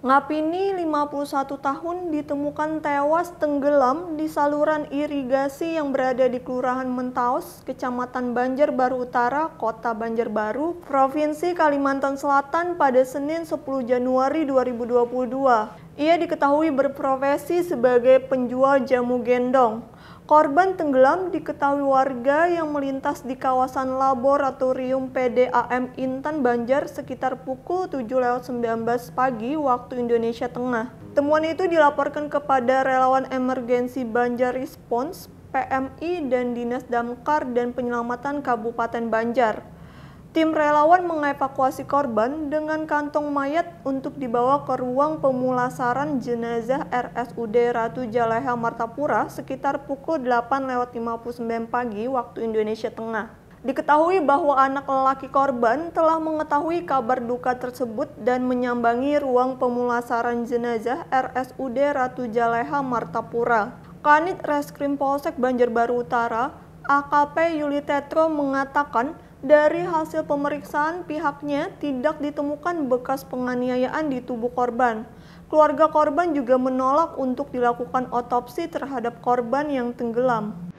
Ngapini 51 tahun ditemukan tewas tenggelam di saluran irigasi yang berada di Kelurahan Mentaos, Kecamatan Banjarbaru Utara, Kota Banjarbaru, Provinsi Kalimantan Selatan pada Senin 10 Januari 2022. Ia diketahui berprofesi sebagai penjual jamu gendong. Korban tenggelam diketahui warga yang melintas di kawasan laboratorium PDAM Intan Banjar sekitar pukul 7.19 pagi waktu Indonesia Tengah. Temuan itu dilaporkan kepada relawan emergensi Banjar Response, PMI, dan Dinas Damkar dan Penyelamatan Kabupaten Banjar. Tim relawan mengevakuasi korban dengan kantong mayat untuk dibawa ke ruang pemulasaran jenazah RSUD Ratu Jaleha Martapura sekitar pukul 8.59 pagi waktu Indonesia Tengah. Diketahui bahwa anak lelaki korban telah mengetahui kabar duka tersebut dan menyambangi ruang pemulasaran jenazah RSUD Ratu Jaleha Martapura. Kanit Reskrim Polsek Banjarbaru Utara, AKP Yuli Tetro mengatakan dari hasil pemeriksaan, pihaknya tidak ditemukan bekas penganiayaan di tubuh korban. Keluarga korban juga menolak untuk dilakukan otopsi terhadap korban yang tenggelam.